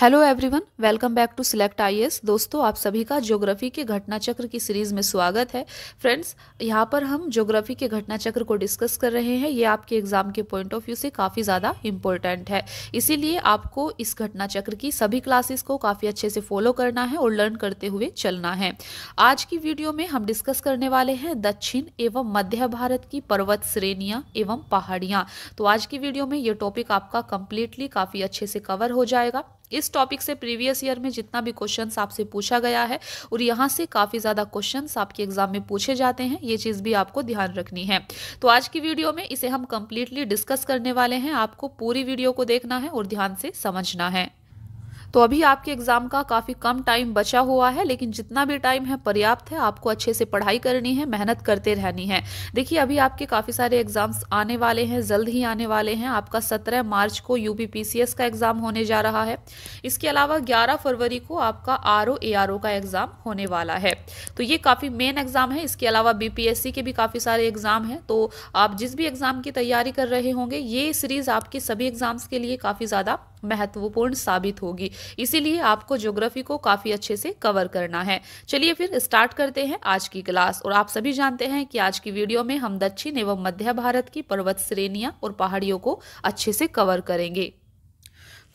hello everyone welcome back to select I दोस्तों आप सभी का ज्योग्राफी के घटना चक्र की सीरीज में स्वागत है फ्रेंड्स यहाँ पर हम ज्योग्राफी के घटना चक्र को डिस्कस कर रहे हैं ये आपके एग्जाम के पॉइंट ऑफ व्यू से काफ़ी ज़्यादा इंपॉर्टेंट है इसीलिए आपको इस घटना चक्र की सभी क्लासेस को काफ़ी अच्छे से फॉलो करना है और लर्न करते हुए चलना है आज की वीडियो में हम डिस्कस करने वाले हैं दक्षिण एवं मध्य भारत की पर्वत श्रेणियाँ एवं पहाड़ियाँ तो आज की वीडियो में ये टॉपिक आपका कंप्लीटली काफ़ी अच्छे से कवर हो जाएगा इस टॉपिक से प्रीवियस ईयर में जितना भी क्वेश्चन आपसे पूछा गया है और यहाँ से काफ़ी ज़्यादा क्वेश्चन आपके एग्जाम में पूछे जाते हैं ये चीज़ भी आपको ध्यान रखनी है तो आज की वीडियो में इसे हम कम्प्लीटली डिस्कस करने वाले हैं आपको पूरी वीडियो को देखना है और ध्यान से समझना है तो अभी आपके एग्ज़ाम का काफ़ी कम टाइम बचा हुआ है लेकिन जितना भी टाइम है पर्याप्त है आपको अच्छे से पढ़ाई करनी है मेहनत करते रहनी है देखिए अभी आपके काफ़ी सारे एग्ज़ाम्स आने वाले हैं जल्द ही आने वाले हैं आपका सत्रह मार्च को यू का एग्ज़ाम होने जा रहा है इसके अलावा ग्यारह फरवरी को आपका आर ओ का एग्ज़ाम होने वाला है तो ये काफ़ी मेन एग्ज़ाम है इसके अलावा बी के भी काफ़ी सारे एग्ज़ाम हैं तो आप जिस भी एग्ज़ाम की तैयारी कर रहे होंगे ये सीरीज़ आपके सभी एग्ज़ाम्स के लिए काफ़ी ज़्यादा महत्वपूर्ण साबित होगी इसीलिए आपको ज्योग्राफी को काफ़ी अच्छे से कवर करना है चलिए फिर स्टार्ट करते हैं आज की क्लास और आप सभी जानते हैं कि आज की वीडियो में हम दक्षिण एवं मध्य भारत की पर्वत श्रेणियां और पहाड़ियों को अच्छे से कवर करेंगे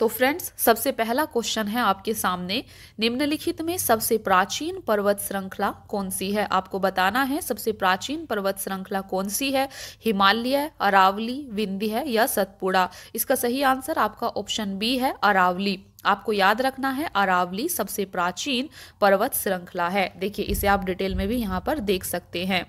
तो फ्रेंड्स सबसे पहला क्वेश्चन है आपके सामने निम्नलिखित में सबसे प्राचीन पर्वत श्रृंखला कौन सी है आपको बताना है सबसे प्राचीन पर्वत श्रृंखला कौन सी है हिमालय अरावली विंध्य या सतपुड़ा इसका सही आंसर आपका ऑप्शन बी है अरावली आपको याद रखना है अरावली सबसे प्राचीन पर्वत श्रृंखला है देखिए इसे आप डिटेल में भी यहाँ पर देख सकते हैं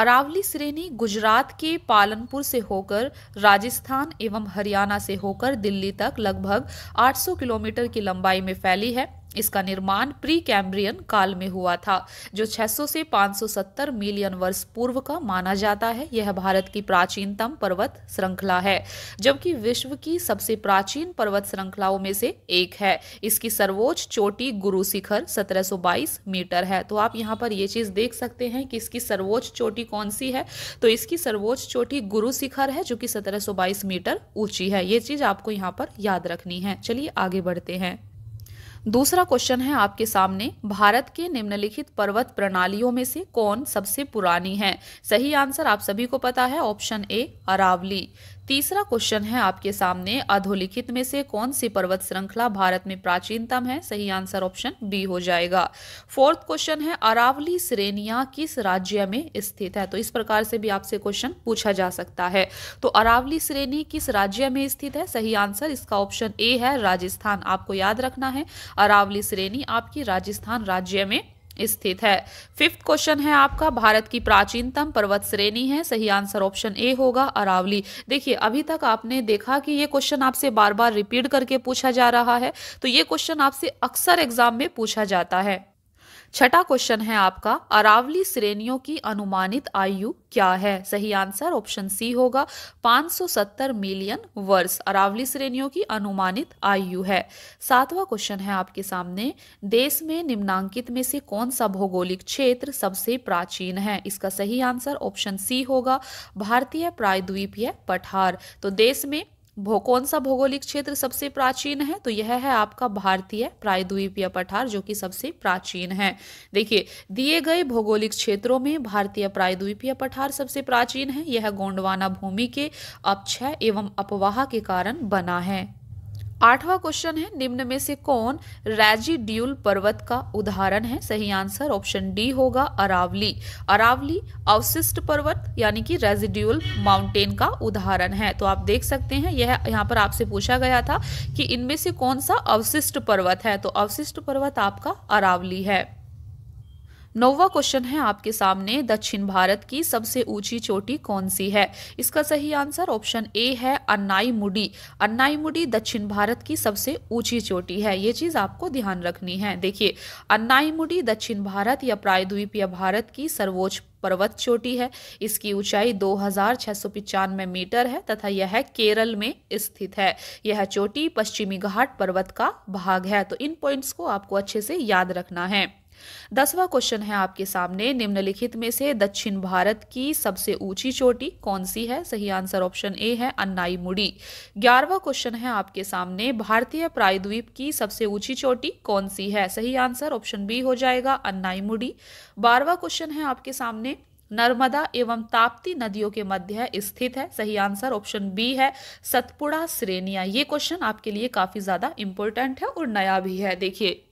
अरावली श्रेणी गुजरात के पालनपुर से होकर राजस्थान एवं हरियाणा से होकर दिल्ली तक लगभग 800 किलोमीटर की लंबाई में फैली है इसका निर्माण प्री कैम्ब्रियन काल में हुआ था जो 600 से 570 मिलियन वर्ष पूर्व का माना जाता है यह भारत की प्राचीनतम पर्वत श्रृंखला है जबकि विश्व की सबसे प्राचीन पर्वत श्रृंखलाओं में से एक है इसकी सर्वोच्च चोटी गुरु शिखर 1722 मीटर है तो आप यहाँ पर ये चीज़ देख सकते हैं कि इसकी सर्वोच्च चोटी कौन सी है तो इसकी सर्वोच्च चोटी गुरु शिखर है जो की सत्रह मीटर ऊंची है ये चीज़ आपको यहाँ पर याद रखनी है चलिए आगे बढ़ते हैं दूसरा क्वेश्चन है आपके सामने भारत के निम्नलिखित पर्वत प्रणालियों में से कौन सबसे पुरानी है सही आंसर आप सभी को पता है ऑप्शन ए अरावली तीसरा क्वेश्चन है आपके सामने अधोलिखित में से कौन सी पर्वत श्रृंखला भारत में प्राचीनतम है सही आंसर ऑप्शन बी हो जाएगा फोर्थ क्वेश्चन है अरावली श्रेणिया किस राज्य में स्थित है तो इस प्रकार से भी आपसे क्वेश्चन पूछा जा सकता है तो अरावली श्रेणी किस राज्य में स्थित है सही आंसर इसका ऑप्शन ए है राजस्थान आपको याद रखना है अरावली श्रेणी आपकी राजस्थान राज्य में स्थित है फिफ्थ क्वेश्चन है आपका भारत की प्राचीनतम पर्वत श्रेणी है सही आंसर ऑप्शन ए होगा अरावली देखिए अभी तक आपने देखा कि ये क्वेश्चन आपसे बार बार रिपीट करके पूछा जा रहा है तो ये क्वेश्चन आपसे अक्सर एग्जाम में पूछा जाता है छठा क्वेश्चन है आपका अरावली श्रेणियों की अनुमानित आयु क्या है सही आंसर ऑप्शन सी होगा 570 मिलियन वर्ष अरावली श्रेणियों की अनुमानित आयु है सातवा क्वेश्चन है आपके सामने देश में निम्नांकित में से कौन सा भौगोलिक क्षेत्र सबसे प्राचीन है इसका सही आंसर ऑप्शन सी होगा भारतीय प्रायद्वीपीय पठार तो देश में भो कौन सा भौगोलिक क्षेत्र सबसे प्राचीन है तो यह है आपका भारतीय प्रायद्वीपीय पठार जो कि सबसे प्राचीन है देखिए दिए गए भौगोलिक क्षेत्रों में भारतीय प्रायद्वीपीय पठार सबसे प्राचीन है यह गोंडवाना भूमि के अपक्षय एवं अपवाह के कारण बना है आठवां क्वेश्चन है निम्न में से कौन रेजिड्यूल पर्वत का उदाहरण है सही आंसर ऑप्शन डी होगा अरावली अरावली अवशिष्ट पर्वत यानी कि रेजिड्यूल माउंटेन का उदाहरण है तो आप देख सकते हैं यह यहाँ पर आपसे पूछा गया था कि इनमें से कौन सा अवशिष्ट पर्वत है तो अवशिष्ट पर्वत आपका अरावली है नौवा क्वेश्चन है आपके सामने दक्षिण भारत की सबसे ऊंची चोटी कौन सी है इसका सही आंसर ऑप्शन ए है अन्नाई मुडी अन्नाई मुडी दक्षिण भारत की सबसे ऊंची चोटी है ये चीज आपको ध्यान रखनी है देखिए अन्नाई मुडी दक्षिण भारत या प्रायद्वीपीय भारत की सर्वोच्च पर्वत चोटी है इसकी ऊंचाई दो हजार मीटर है तथा यह केरल में स्थित है यह चोटी पश्चिमी घाट पर्वत का भाग है तो इन पॉइंट्स को आपको अच्छे से याद रखना है दसवा क्वेश्चन है आपके सामने निम्नलिखित में से दक्षिण भारत की सबसे ऊंची चोटी कौन सी है सही आंसर ऑप्शन ए है अन्नाई मुड़ी ग्यारहवा क्वेश्चन है आपके सामने भारतीय प्रायद्वीप की सबसे ऊंची चोटी कौन सी है सही आंसर ऑप्शन बी हो जाएगा अन्नाई मुड़ी बारहवा क्वेश्चन है आपके सामने नर्मदा एवं ताप्ती नदियों के मध्य स्थित है सही आंसर ऑप्शन बी है सतपुड़ा श्रेणिया ये क्वेश्चन आपके लिए काफ़ी ज़्यादा इंपॉर्टेंट है और नया भी है देखिए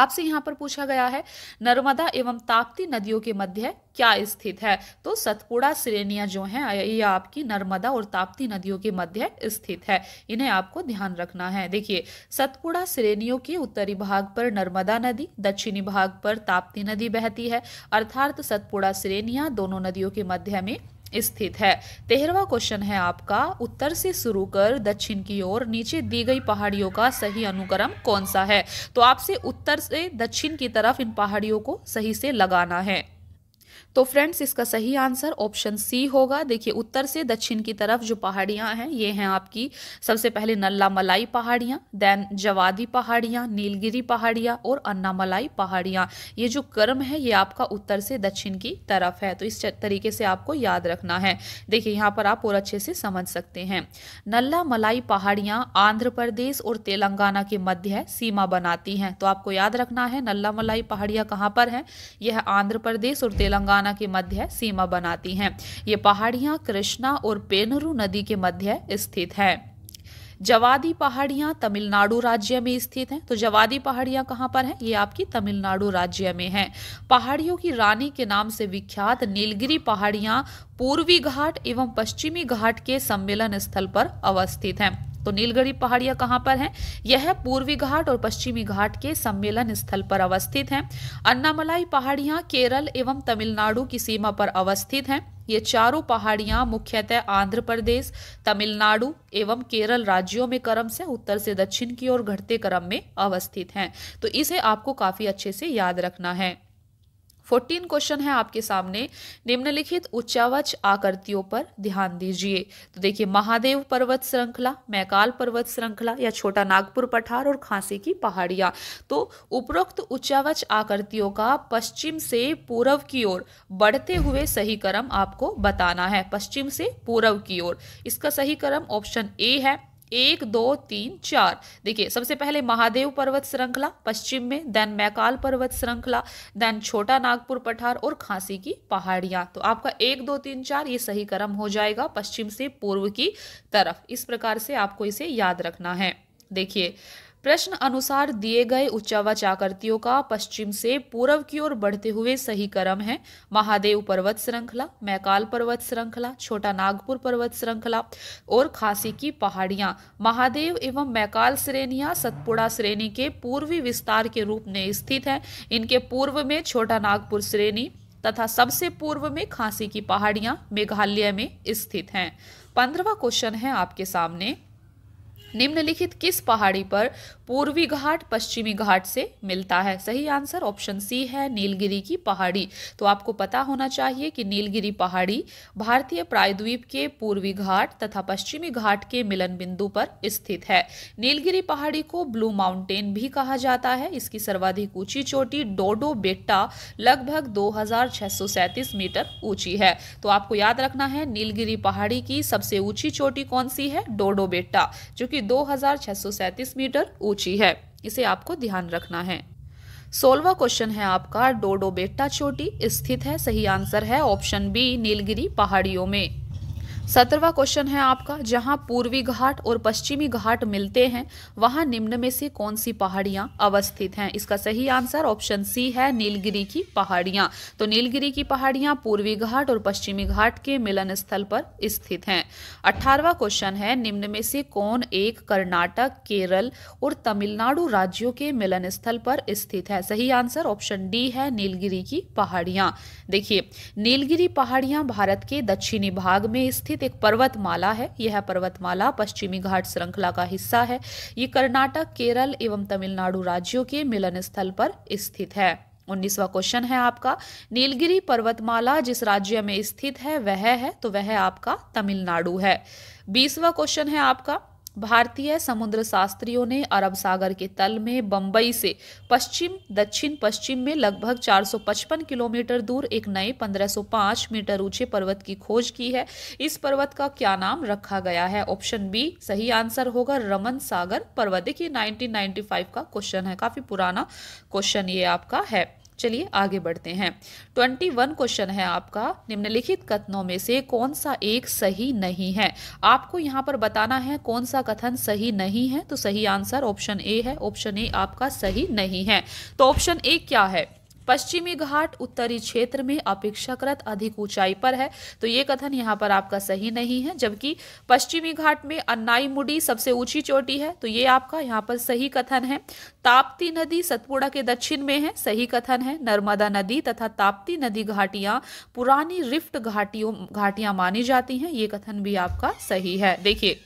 आपसे यहाँ पर पूछा गया है नर्मदा एवं ताप्ती नदियों के मध्य क्या स्थित है तो सतपुड़ा श्रेणिया जो है ये आपकी नर्मदा और ताप्ती नदियों के मध्य स्थित है इन्हें आपको ध्यान रखना है देखिए सतपुड़ा श्रेणियों के उत्तरी भाग पर नर्मदा नदी दक्षिणी भाग पर ताप्ती नदी बहती है अर्थात सतपुड़ा श्रेणिया दोनों नदियों के मध्य में स्थित है तेरहवा क्वेश्चन है आपका उत्तर से शुरू कर दक्षिण की ओर नीचे दी गई पहाड़ियों का सही अनुक्रम कौन सा है तो आपसे उत्तर से दक्षिण की तरफ इन पहाड़ियों को सही से लगाना है तो फ्रेंड्स इसका सही आंसर ऑप्शन सी होगा देखिए उत्तर से दक्षिण की तरफ जो पहाड़ियाँ हैं ये हैं आपकी सबसे पहले नल्ला मलाई पहाड़ियाँ देन जवादी पहाड़ियाँ नीलगिरी पहाड़ियाँ और अन्नामलाई पहाड़ियाँ ये जो क्रम है ये आपका उत्तर से दक्षिण की तरफ है तो इस तरीके से आपको याद रखना है देखिए यहाँ पर आप और अच्छे से समझ सकते हैं नल्ला मलाई पहाड़ियाँ आंध्र प्रदेश और तेलंगाना के मध्य सीमा बनाती हैं तो आपको याद रखना है नल्ला मलाई पहाड़ियाँ कहाँ पर हैं यह आंध्र प्रदेश और तेलंगाना तेलंगाना के मध्य सीमा बनाती हैं ये पहाड़ियाँ कृष्णा और पेनरू नदी के मध्य स्थित है जवादी पहाड़ियाँ तमिलनाडु राज्य में स्थित हैं तो जवादी पहाड़ियाँ कहाँ पर हैं ये आपकी तमिलनाडु राज्य में हैं पहाड़ियों की रानी के नाम से विख्यात नीलगिरी पहाड़ियाँ पूर्वी घाट एवं पश्चिमी घाट के सम्मेलन स्थल पर अवस्थित हैं तो नीलगढ़ी पहाड़ियां कहाँ पर हैं यह पूर्वी घाट और पश्चिमी घाट के सम्मेलन स्थल पर अवस्थित हैं अन्नामलाई पहाड़ियां केरल एवं तमिलनाडु की सीमा पर अवस्थित हैं ये चारों पहाड़ियां मुख्यतः आंध्र प्रदेश तमिलनाडु एवं केरल राज्यों में क्रम से उत्तर से दक्षिण की ओर घटते क्रम में अवस्थित हैं तो इसे आपको काफी अच्छे से याद रखना है फोर्टीन क्वेश्चन है आपके सामने निम्नलिखित उच्चावच आकृतियों पर ध्यान दीजिए तो देखिए महादेव पर्वत श्रृंखला मैकाल पर्वत श्रृंखला या छोटा नागपुर पठार और खांसी की पहाड़ियां तो उपरोक्त उच्चावच आकृतियों का पश्चिम से पूर्व की ओर बढ़ते हुए सही क्रम आपको बताना है पश्चिम से पूर्व की ओर इसका सही क्रम ऑप्शन ए है एक दो तीन चार देखिए सबसे पहले महादेव पर्वत श्रृंखला पश्चिम में देन मैकाल पर्वत श्रृंखला देन छोटा नागपुर पठार और खांसी की पहाड़ियां तो आपका एक दो तीन चार ये सही क्रम हो जाएगा पश्चिम से पूर्व की तरफ इस प्रकार से आपको इसे याद रखना है देखिए प्रश्न अनुसार दिए गए चाकृतियों का पश्चिम से पूर्व की ओर बढ़ते हुए सही क्रम है महादेव पर्वत श्रृंखला मैकाल पर्वत श्रृंखला छोटा नागपुर पर्वत श्रृंखला और खासी की पहाड़ियाँ महादेव एवं मैकाल श्रेणियाँ सतपुड़ा श्रेणी के पूर्वी विस्तार के रूप में स्थित हैं इनके पूर्व में छोटा नागपुर श्रेणी तथा सबसे पूर्व में खांसी की पहाड़ियाँ मेघालय में स्थित हैं पंद्रवा क्वेश्चन है आपके सामने निम्नलिखित किस पहाड़ी पर पूर्वी घाट पश्चिमी घाट से मिलता है सही आंसर ऑप्शन सी है नीलगिरी की पहाड़ी तो आपको पता होना चाहिए कि नीलगिरी पहाड़ी भारतीय प्रायद्वीप के पूर्वी घाट तथा पश्चिमी घाट के मिलन बिंदु पर स्थित है नीलगिरी पहाड़ी को ब्लू माउंटेन भी कहा जाता है इसकी सर्वाधिक ऊंची चोटी डोडो बेट्टा लगभग दो मीटर ऊंची है तो आपको याद रखना है नीलगिरी पहाड़ी की सबसे ऊंची चोटी कौन सी है डोडो बेट्टा जो कि 2637 मीटर ऊंची है इसे आपको ध्यान रखना है सोलवा क्वेश्चन है आपका डोडो बेट्टा चोटी स्थित है सही आंसर है ऑप्शन बी नीलगिरी पहाड़ियों में सत्रवा क्वेश्चन है आपका जहां पूर्वी घाट और पश्चिमी घाट मिलते हैं वहां निम्न में से कौन सी पहाड़ियां अवस्थित हैं इसका सही आंसर ऑप्शन सी है नीलगिरी की पहाड़ियां तो नीलगिरी की पहाड़ियां पूर्वी घाट और पश्चिमी घाट के मिलन स्थल पर स्थित हैं अठारवा क्वेश्चन है निम्न में से कौन एक कर्नाटक केरल और तमिलनाडु राज्यों के मिलन स्थल पर स्थित है सही आंसर ऑप्शन डी है नीलगिरी की पहाड़ियां देखिए नीलगिरी पहाड़ियां भारत के दक्षिणी भाग में स्थित स्थित एक पर्वतमाला है यह पर्वतमाला पश्चिमी घाट श्रृंखला का हिस्सा है ये कर्नाटक केरल एवं तमिलनाडु राज्यों के मिलन स्थल पर स्थित है उन्नीसवा क्वेश्चन है आपका नीलगिरी पर्वतमाला जिस राज्य में स्थित है वह है तो वह आपका तमिलनाडु है बीसवा क्वेश्चन है आपका भारतीय समुद्र शास्त्रियों ने अरब सागर के तल में बम्बई से पश्चिम दक्षिण पश्चिम में लगभग 455 किलोमीटर दूर एक नए 1505 मीटर ऊंचे पर्वत की खोज की है इस पर्वत का क्या नाम रखा गया है ऑप्शन बी सही आंसर होगा रमन सागर पर्वत देखिए 1995 का क्वेश्चन है काफ़ी पुराना क्वेश्चन ये आपका है चलिए आगे बढ़ते हैं ट्वेंटी वन क्वेश्चन है आपका निम्नलिखित कथनों में से कौन सा एक सही नहीं है आपको यहाँ पर बताना है कौन सा कथन सही नहीं है तो सही आंसर ऑप्शन ए है ऑप्शन ए आपका सही नहीं है तो ऑप्शन ए क्या है पश्चिमी घाट उत्तरी क्षेत्र में अपेक्षाकृत अधिक ऊंचाई पर है तो ये कथन यहाँ पर आपका सही नहीं है जबकि पश्चिमी घाट में अन्नाई मुडी सबसे ऊंची चोटी है तो ये आपका यहाँ पर सही कथन है ताप्ती नदी सतपुड़ा के दक्षिण में है सही कथन है नर्मदा नदी तथा ताप्ती नदी घाटियां पुरानी रिफ्ट घाटियों घाटियां मानी जाती हैं ये कथन भी आपका सही है देखिए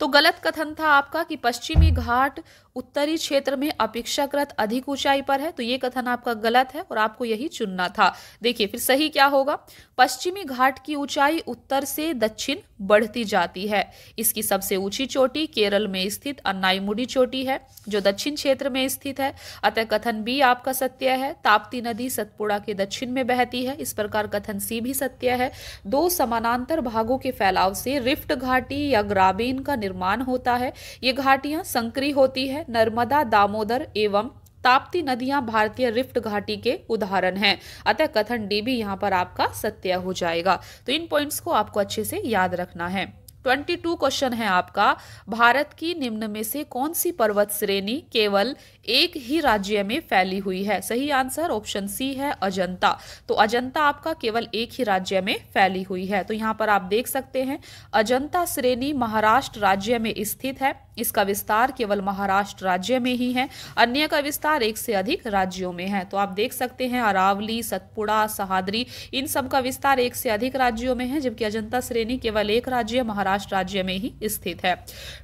तो गलत कथन था आपका कि पश्चिमी घाट उत्तरी क्षेत्र में अपेक्षाकृत अधिक ऊंचाई पर है तो ये कथन आपका गलत है और आपको यही चुनना था देखिए फिर सही क्या होगा पश्चिमी घाट की ऊंचाई उत्तर से दक्षिण बढ़ती जाती है इसकी सबसे ऊंची चोटी केरल में स्थित अन्नाईमुडी चोटी है जो दक्षिण क्षेत्र में स्थित है अतः कथन बी आपका सत्य है ताप्ती नदी सतपुड़ा के दक्षिण में बहती है इस प्रकार कथन सी भी सत्य है दो समानांतर भागों के फैलाव से रिफ्ट घाटी या ग्राबीन का निर्माण होता है ये घाटियां संक्रिय होती है नर्मदा दामोदर एवं ताप्ती नदियां भारतीय रिफ्ट घाटी के उदाहरण हैं अतः कथन डी भी यहाँ पर आपका सत्य हो जाएगा तो इन पॉइंट्स को आपको अच्छे से याद रखना है 22 क्वेश्चन है आपका भारत की निम्न में से कौन सी पर्वत श्रेणी केवल एक ही राज्य में फैली हुई है सही आंसर ऑप्शन सी है अजंता तो अजंता आपका केवल एक ही राज्य में फैली हुई है तो यहाँ पर आप देख सकते हैं अजंता श्रेणी महाराष्ट्र राज्य में स्थित है इसका विस्तार केवल महाराष्ट्र राज्य में ही है अन्य का विस्तार एक से अधिक राज्यों में है तो आप देख सकते हैं अरावली सतपुड़ा सहादरी इन सब का विस्तार एक से अधिक राज्यों में है जबकि अजंता श्रेणी केवल एक राज्य महाराष्ट्र राज्य में ही स्थित है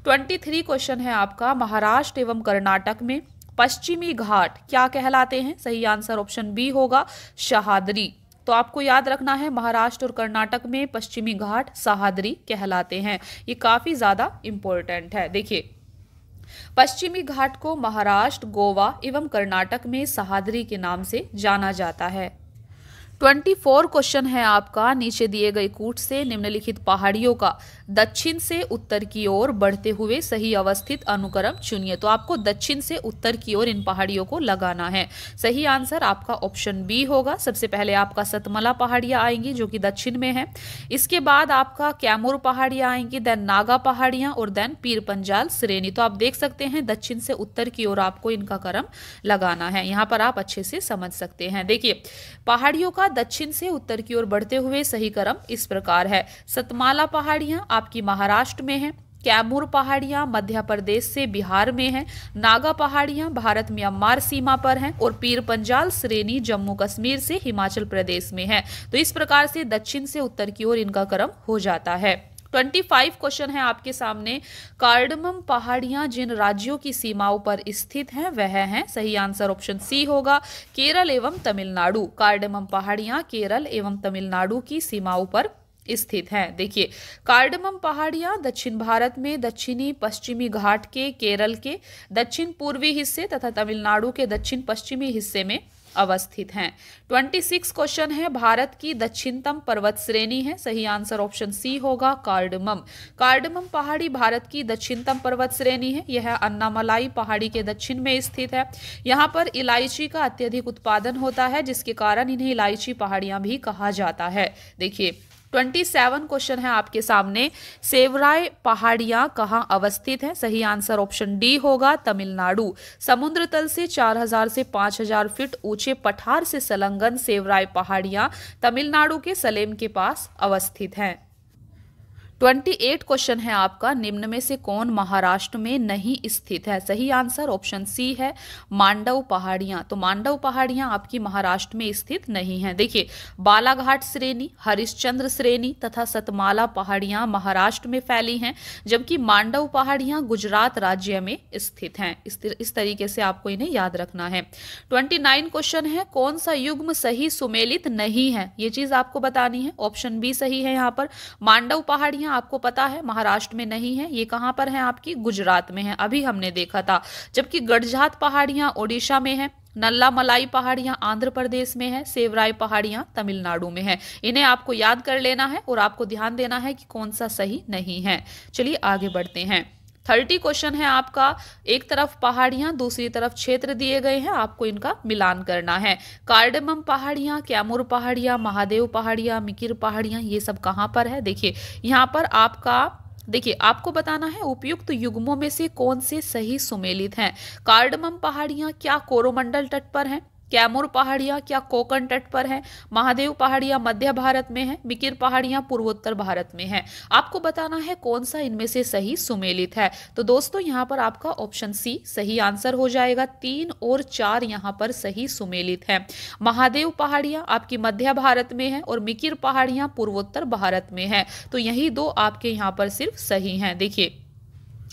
ट्वेंटी थ्री क्वेश्चन है आपका महाराष्ट्र एवं कर्नाटक में पश्चिमी घाट क्या कहलाते हैं सही आंसर ऑप्शन बी होगा शहादरी तो आपको याद रखना है महाराष्ट्र और कर्नाटक में पश्चिमी घाट सहादरी कहलाते हैं ये काफ़ी ज़्यादा इंपॉर्टेंट है देखिए पश्चिमी घाट को महाराष्ट्र गोवा एवं कर्नाटक में सहादरी के नाम से जाना जाता है 24 क्वेश्चन है आपका नीचे दिए गए कूट से निम्नलिखित पहाड़ियों का दक्षिण से उत्तर की ओर बढ़ते हुए सही अवस्थित अनुक्रम चुनिए तो आपको दक्षिण से उत्तर की ओर इन पहाड़ियों को लगाना है सही आंसर आपका ऑप्शन बी होगा सबसे पहले आपका सतमला पहाड़ियां आएंगी जो कि दक्षिण में है इसके बाद आपका कैमूर पहाड़ियां आएंगी देन नागा पहाड़ियां और देन पीर पंजाल श्रेणी तो आप देख सकते हैं दक्षिण से उत्तर की ओर आपको इनका क्रम लगाना है यहाँ पर आप अच्छे से समझ सकते हैं देखिए पहाड़ियों का दक्षिण से उत्तर की ओर बढ़ते हुए सही क्रम इस प्रकार है सतमाला पहाड़ियां आपकी महाराष्ट्र में है कैमूर पहाड़ियां मध्य प्रदेश से बिहार में हैं, नागा पहाड़ियां भारत म्यांमार सीमा पर हैं और पीर पंजाल श्रेणी जम्मू कश्मीर से हिमाचल प्रदेश में है तो इस प्रकार से दक्षिण से उत्तर की ओर इनका क्रम हो जाता है 25 क्वेश्चन है आपके सामने कार्डमम पहाड़ियां जिन राज्यों की सीमाओं पर स्थित हैं वह हैं सही आंसर ऑप्शन सी होगा केरल एवं तमिलनाडु कार्डमम पहाड़ियां केरल एवं तमिलनाडु की सीमाओं पर स्थित हैं देखिए कार्डमम पहाड़ियाँ दक्षिण भारत में दक्षिणी पश्चिमी घाट के केरल के दक्षिण पूर्वी हिस्से तथा तमिलनाडु के दक्षिण पश्चिमी हिस्से में अवस्थित हैं 26 क्वेश्चन है भारत की दक्षिणतम पर्वत श्रेणी है सही आंसर ऑप्शन सी होगा कार्डमम कार्डमम पहाड़ी भारत की दक्षिणतम पर्वत श्रेणी है यह अन्नामलाई पहाड़ी के दक्षिण में स्थित है यहाँ पर इलायची का अत्यधिक उत्पादन होता है जिसके कारण इन्हें इलायची पहाड़ियाँ भी कहा जाता है देखिए ट्वेंटी सेवन क्वेश्चन है आपके सामने सेवराय पहाड़ियां कहाँ अवस्थित हैं सही आंसर ऑप्शन डी होगा तमिलनाडु समुद्र तल से चार हजार से हजार फीट ऊंचे पठार से संलग्न सेवराय पहाड़ियां तमिलनाडु के सलेम के पास अवस्थित हैं ट्वेंटी एट क्वेश्चन है आपका निम्न में से कौन महाराष्ट्र में नहीं स्थित है सही आंसर ऑप्शन सी है मांडव पहाड़ियां तो मांडव पहाड़ियां आपकी महाराष्ट्र में स्थित नहीं है देखिए बालाघाट श्रेणी हरिश्चंद्र श्रेणी तथा सतमाला पहाड़ियां महाराष्ट्र में फैली हैं जबकि मांडव पहाड़ियां गुजरात राज्य में स्थित हैं इस, तरीके से आपको इन्हें याद रखना है ट्वेंटी नाइन क्वेश्चन है कौन सा युग्म सही सुमेलित नहीं है ये चीज आपको बतानी है ऑप्शन बी सही है यहाँ पर मांडव पहाड़ियां हैं आपको पता है महाराष्ट्र में नहीं है ये कहाँ पर है आपकी गुजरात में है अभी हमने देखा था जबकि गढ़जात पहाड़ियाँ ओडिशा में है नल्ला मलाई पहाड़ियां आंध्र प्रदेश में है सेवराय पहाड़ियां तमिलनाडु में है इन्हें आपको याद कर लेना है और आपको ध्यान देना है कि कौन सा सही नहीं है चलिए आगे बढ़ते हैं थर्टी क्वेश्चन है आपका एक तरफ पहाड़ियां दूसरी तरफ क्षेत्र दिए गए हैं आपको इनका मिलान करना है कार्डेमम पहाड़ियां कैमूर पहाड़ियां महादेव पहाड़ियां मिकिर पहाड़ियां ये सब कहाँ पर है देखिए यहाँ पर आपका देखिए आपको बताना है उपयुक्त युग्मों में से कौन से सही सुमेलित हैं कार्डमम पहाड़ियां क्या कोरोमंडल तट पर हैं कैमूर पहाड़ियाँ क्या कोकण तट पर हैं महादेव पहाड़ियाँ मध्य भारत में हैं मिकिर पहाड़ियाँ पूर्वोत्तर भारत में हैं आपको बताना है कौन सा इनमें से सही सुमेलित है तो दोस्तों यहाँ पर आपका ऑप्शन सी सही आंसर हो जाएगा तीन और चार यहाँ पर सही सुमेलित है महादेव पहाड़ियाँ आपकी मध्य भारत में है और मिकिर पहाड़ियाँ पूर्वोत्तर भारत में है तो यही दो आपके यहाँ पर सिर्फ सही है देखिए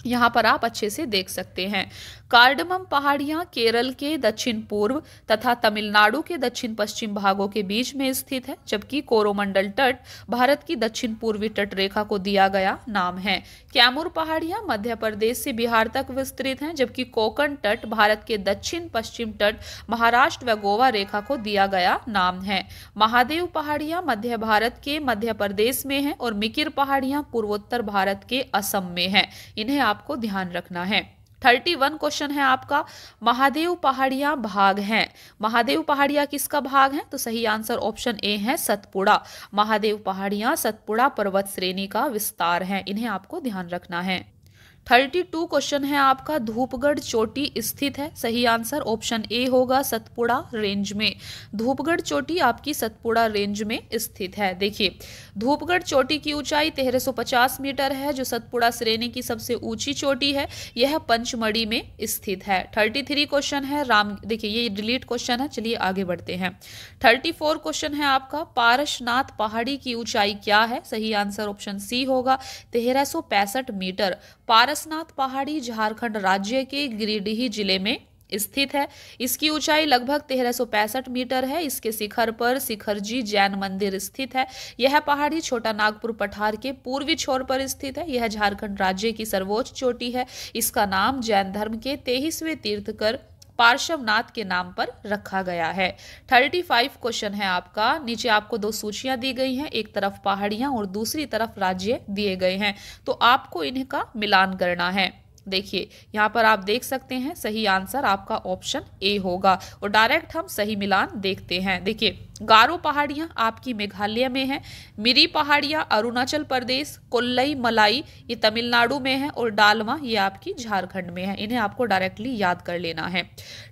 यहाँ पर आप अच्छे से देख सकते हैं कार्डमम पहाड़ियां केरल के दक्षिण पूर्व तथा तमिलनाडु के दक्षिण पश्चिम भागों के बीच में स्थित है जबकि कोरोमंडल तट भारत की दक्षिण पूर्वी तट रेखा को दिया गया नाम है कैमूर पहाड़ियां मध्य प्रदेश से बिहार तक विस्तृत हैं जबकि कोकण तट भारत के दक्षिण पश्चिम तट महाराष्ट्र व गोवा रेखा को दिया गया नाम है महादेव पहाड़ियां मध्य भारत के मध्य प्रदेश में है और मिकिर पहाड़ियां पूर्वोत्तर भारत के असम में है इन्हें आपको ध्यान रखना है थर्टी वन क्वेश्चन है आपका महादेव पहाड़िया भाग हैं महादेव पहाड़िया किसका भाग है तो सही आंसर ऑप्शन ए है सतपुड़ा महादेव पहाड़िया सतपुड़ा पर्वत श्रेणी का विस्तार है इन्हें आपको ध्यान रखना है थर्टी टू क्वेश्चन है आपका धूपगढ़ चोटी स्थित है सही आंसर ऑप्शन ए होगा सतपुड़ा रेंज में धूपगढ़ चोटी आपकी सतपुड़ा रेंज में स्थित है देखिए धूपगढ़ चोटी की ऊंचाई तेरह सौ पचास मीटर है जो सतपुड़ा श्रेणी की सबसे ऊंची चोटी है यह पंचमढ़ी में स्थित है थर्टी थ्री क्वेश्चन है राम देखिए ये डिलीट क्वेश्चन है चलिए आगे बढ़ते हैं थर्टी फोर क्वेश्चन है आपका पारसनाथ पहाड़ी की ऊंचाई क्या है सही आंसर ऑप्शन सी होगा तेरह सौ पैंसठ मीटर पारस पारसनाथ पहाड़ी झारखंड राज्य के गिरिडीह जिले में स्थित है इसकी ऊंचाई लगभग तेरह मीटर है इसके शिखर पर शिखरजी जैन मंदिर स्थित है यह पहाड़ी छोटा नागपुर पठार के पूर्वी छोर पर स्थित है यह झारखंड राज्य की सर्वोच्च चोटी है इसका नाम जैन धर्म के तेईसवें तीर्थकर पार्श्वनाथ के नाम पर रखा गया है 35 क्वेश्चन है आपका नीचे आपको दो सूचियां दी गई हैं एक तरफ पहाड़ियां और दूसरी तरफ राज्य दिए गए हैं तो आपको इनका मिलान करना है देखिए यहाँ पर आप देख सकते हैं सही आंसर आपका ऑप्शन ए होगा और डायरेक्ट हम सही मिलान देखते हैं देखिए गारो पहाड़ियाँ आपकी मेघालय में है मिरी पहाड़ियाँ अरुणाचल प्रदेश कोल्लई मलाई ये तमिलनाडु में है और डालवा ये आपकी झारखंड में है इन्हें आपको डायरेक्टली याद कर लेना है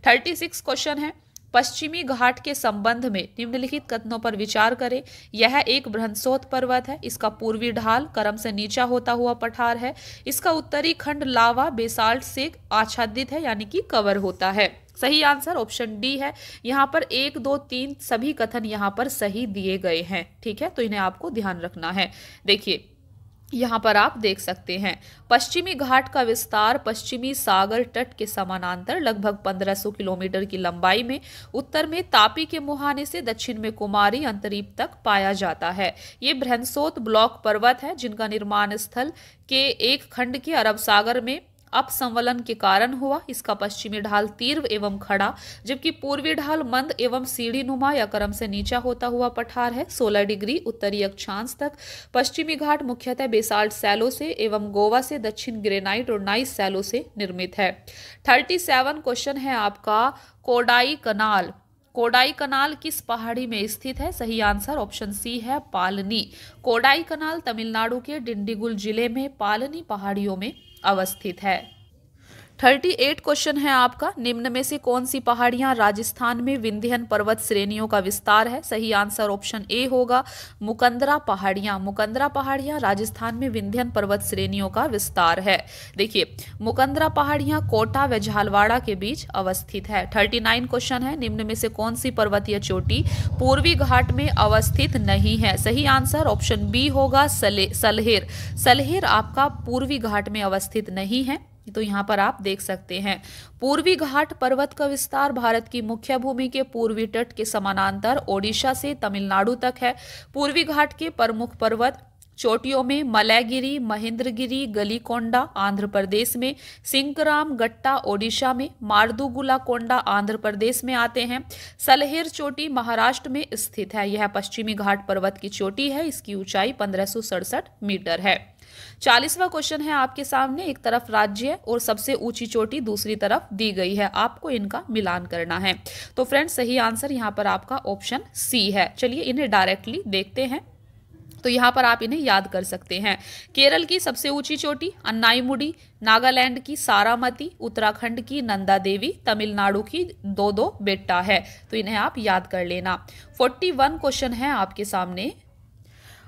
थर्टी सिक्स क्वेश्चन है पश्चिमी घाट के संबंध में निम्नलिखित कथनों पर विचार करें यह एक ब्रह्मशोत पर्वत है इसका पूर्वी ढाल करम से नीचा होता हुआ पठार है इसका उत्तरी खंड लावा बेसाल्ट से आच्छादित है यानी कि कवर होता है सही आंसर ऑप्शन डी है यहाँ पर एक दो तीन सभी कथन यहाँ पर सही दिए गए हैं ठीक है तो इन्हें आपको ध्यान रखना है देखिए यहाँ पर आप देख सकते हैं पश्चिमी घाट का विस्तार पश्चिमी सागर तट के समानांतर लगभग 1500 किलोमीटर की लंबाई में उत्तर में तापी के मुहाने से दक्षिण में कुमारी अंतरीप तक पाया जाता है ये भ्रंसोत ब्लॉक पर्वत है जिनका निर्माण स्थल के एक खंड के अरब सागर में अपसंवलन के कारण हुआ इसका पश्चिमी ढाल तीर्व एवं खड़ा जबकि पूर्वी ढाल मंद एवं सीढ़ी नुमा या क्रम से नीचा होता हुआ पठार है 16 डिग्री उत्तरी अक्षांश तक पश्चिमी घाट मुख्यतः बेसाल्ट सैलो से एवं गोवा से दक्षिण ग्रेनाइट और नाइस सैलो से निर्मित है थर्टी सेवन क्वेश्चन है आपका कोडाई कनाल कोडाई कनाल किस पहाड़ी में स्थित है सही आंसर ऑप्शन सी है पालनी कोडाई कनाल तमिलनाडु के डिंडीगुल जिले में पालनी पहाड़ियों में अवस्थित है थर्टी एट क्वेश्चन है आपका निम्न में से कौन सी पहाड़ियां राजस्थान में विंध्यन पर्वत श्रेणियों का विस्तार है सही आंसर ऑप्शन ए होगा मुकंदरा पहाड़ियां मुकंदरा पहाड़ियां राजस्थान में विंध्यन पर्वत श्रेणियों का विस्तार है देखिए मुकंदरा पहाड़ियां कोटा व झालवाड़ा के बीच अवस्थित है थर्टी नाइन क्वेश्चन है निम्न में से कौन सी पर्वतीय चोटी पूर्वी घाट में अवस्थित नहीं है सही आंसर ऑप्शन बी होगा सले सलहेर सलहेर आपका पूर्वी घाट में अवस्थित नहीं है तो यहाँ पर आप देख सकते हैं पूर्वी घाट पर्वत का विस्तार भारत की मुख्य भूमि के पूर्वी तट के समानांतर ओडिशा से तमिलनाडु तक है पूर्वी घाट के प्रमुख पर्वत चोटियों में मलयगिरी महेंद्रगिरी गलीकोंडा आंध्र प्रदेश में सिंकराम गट्टा ओडिशा में मारदुगुला कोंडा आंध्र प्रदेश में आते हैं सलहेर चोटी महाराष्ट्र में स्थित है यह पश्चिमी घाट पर्वत की चोटी है इसकी ऊंचाई पंद्रह मीटर है चालीसवा क्वेश्चन है आपके सामने एक तरफ राज्य और सबसे ऊंची चोटी दूसरी तरफ दी गई है आपको इनका मिलान करना है तो फ्रेंड्स सही आंसर यहाँ पर आपका ऑप्शन सी है चलिए इन्हें डायरेक्टली देखते हैं तो यहाँ पर आप इन्हें याद कर सकते हैं केरल की सबसे ऊंची चोटी अन्नाईमुडी नागालैंड की सारामती उत्तराखंड की नंदा देवी तमिलनाडु की दो दो बेट्टा है तो इन्हें आप याद कर लेना 41 क्वेश्चन है आपके सामने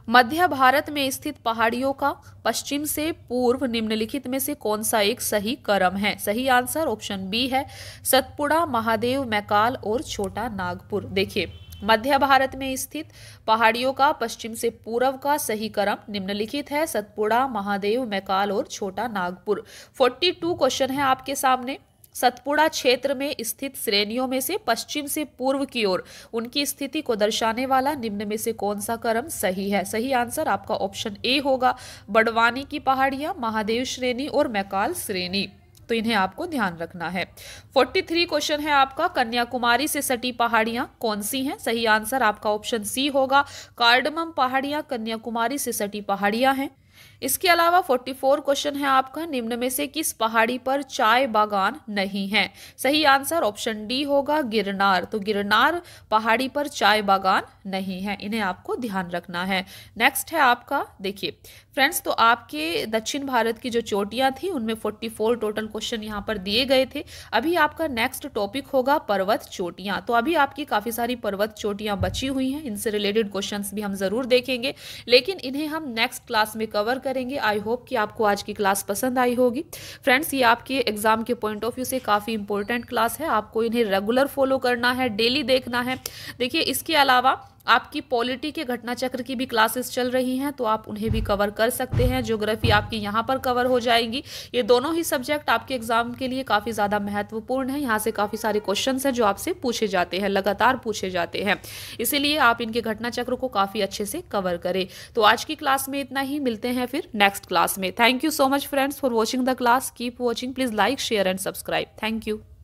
मध्य भारत में स्थित पहाड़ियों का पश्चिम से पूर्व निम्नलिखित में से कौन सा एक सही क्रम है सही आंसर ऑप्शन बी है सतपुड़ा महादेव मैकाल और छोटा नागपुर देखिए मध्य भारत में स्थित पहाड़ियों का पश्चिम से पूर्व का सही क्रम निम्नलिखित है सतपुड़ा महादेव मैकाल और छोटा नागपुर 42 क्वेश्चन है आपके सामने सतपुड़ा क्षेत्र में स्थित श्रेणियों में से पश्चिम से पूर्व की ओर उनकी स्थिति को दर्शाने वाला निम्न में से कौन सा क्रम सही है सही आंसर आपका ऑप्शन ए होगा बड़वानी की पहाड़ियाँ महादेव श्रेणी और मैकाल श्रेणी तो इन्हें आपको ध्यान रखना है 43 क्वेश्चन है आपका कन्याकुमारी से सटी पहाड़ियाँ कौन सी हैं सही आंसर आपका ऑप्शन सी होगा कार्डमम पहाड़ियाँ कन्याकुमारी से सटी पहाड़ियाँ हैं इसके अलावा 44 क्वेश्चन है आपका निम्न में से किस पहाड़ी पर चाय बागान नहीं है सही आंसर ऑप्शन डी होगा गिरनार तो गिरनार पहाड़ी पर चाय बागान नहीं है इन्हें आपको ध्यान रखना है नेक्स्ट है आपका देखिए फ्रेंड्स तो आपके दक्षिण भारत की जो चोटियां थी उनमें 44 टोटल क्वेश्चन यहाँ पर दिए गए थे अभी आपका नेक्स्ट टॉपिक होगा पर्वत चोटियां तो अभी आपकी काफ़ी सारी पर्वत चोटियां बची हुई हैं इनसे रिलेटेड क्वेश्चन भी हम ज़रूर देखेंगे लेकिन इन्हें हम नेक्स्ट क्लास में कवर करेंगे आई होप कि आपको आज की क्लास पसंद आई होगी फ्रेंड्स ये आपके एग्ज़ाम के पॉइंट ऑफ व्यू से काफ़ी इंपॉर्टेंट क्लास है आपको इन्हें रेगुलर फॉलो करना है डेली देखना है देखिए इसके अलावा आपकी पॉलिटी के घटना चक्र की भी क्लासेस चल रही हैं तो आप उन्हें भी कवर कर सकते हैं ज्योग्राफी आपकी यहाँ पर कवर हो जाएगी ये दोनों ही सब्जेक्ट आपके एग्जाम के लिए काफ़ी ज़्यादा महत्वपूर्ण है यहाँ से काफ़ी सारे क्वेश्चन हैं जो आपसे पूछे जाते हैं लगातार पूछे जाते हैं इसीलिए आप इनके घटना चक्र को काफ़ी अच्छे से कवर करें तो आज की क्लास में इतना ही मिलते हैं फिर नेक्स्ट क्लास में thank you so much friends for watching the class keep watching please like share and subscribe thank you